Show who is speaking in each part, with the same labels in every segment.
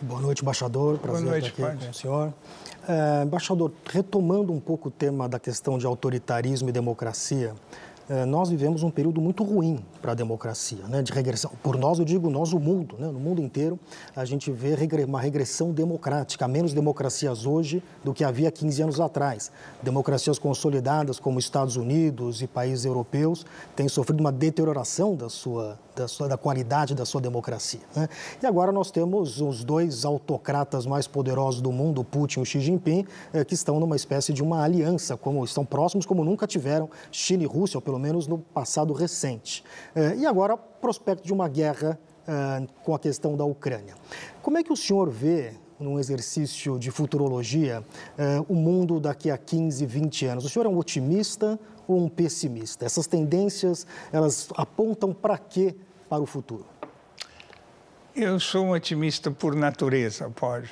Speaker 1: Boa noite, embaixador. Prazer em noite, estar aqui com o senhor. É, embaixador, retomando um pouco o tema da questão de autoritarismo e democracia, é, nós vivemos um período muito ruim para a democracia, né, de regressão. Por nós, eu digo nós, o mundo. Né, no mundo inteiro, a gente vê uma regressão democrática, menos democracias hoje do que havia 15 anos atrás. Democracias consolidadas como Estados Unidos e países europeus têm sofrido uma deterioração da sua da, sua, da qualidade da sua democracia. Né? E agora nós temos os dois autocratas mais poderosos do mundo, Putin e Xi Jinping, eh, que estão numa espécie de uma aliança, como estão próximos como nunca tiveram China e Rússia, ou pelo menos no passado recente. Eh, e agora prospecto de uma guerra eh, com a questão da Ucrânia. Como é que o senhor vê num exercício de futurologia, eh, o mundo daqui a 15, 20 anos? O senhor é um otimista ou um pessimista? Essas tendências, elas apontam para quê para o futuro?
Speaker 2: Eu sou um otimista por natureza, pode.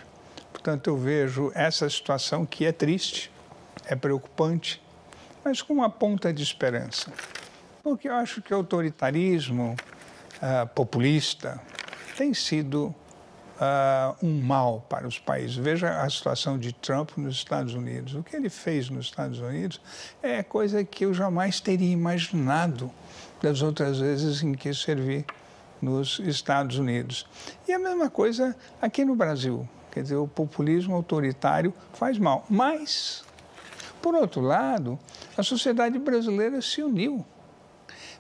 Speaker 2: Portanto, eu vejo essa situação que é triste, é preocupante, mas com uma ponta de esperança. Porque eu acho que o autoritarismo ah, populista tem sido uh, um mal para os países. Veja a situação de Trump nos Estados Unidos. O que ele fez nos Estados Unidos é coisa que eu jamais teria imaginado das outras vezes em que servi nos Estados Unidos. E a mesma coisa aqui no Brasil. Quer dizer, o populismo autoritário faz mal. Mas, por outro lado, a sociedade brasileira se uniu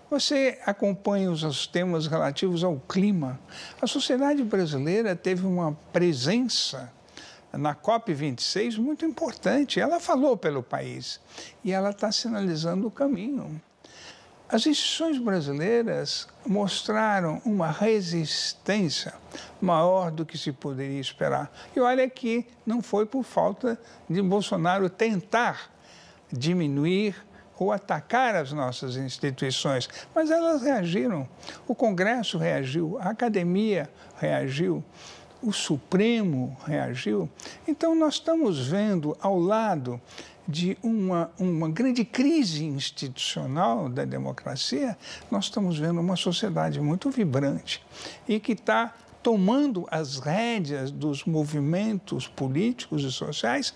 Speaker 2: você acompanha os temas relativos ao clima. A sociedade brasileira teve uma presença na COP26 muito importante. Ela falou pelo país e ela está sinalizando o caminho. As instituições brasileiras mostraram uma resistência maior do que se poderia esperar. E olha que não foi por falta de Bolsonaro tentar diminuir ou atacar as nossas instituições, mas elas reagiram. O Congresso reagiu, a academia reagiu, o Supremo reagiu. Então, nós estamos vendo ao lado de uma, uma grande crise institucional da democracia, nós estamos vendo uma sociedade muito vibrante e que está tomando as rédeas dos movimentos políticos e sociais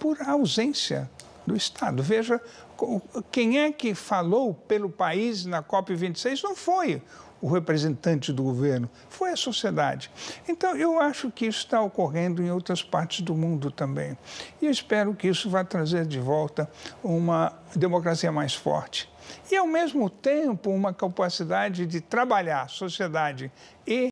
Speaker 2: por ausência do Estado. Veja, quem é que falou pelo país na COP26 não foi o representante do governo, foi a sociedade. Então, eu acho que isso está ocorrendo em outras partes do mundo também. E eu espero que isso vá trazer de volta uma democracia mais forte. E, ao mesmo tempo, uma capacidade de trabalhar sociedade e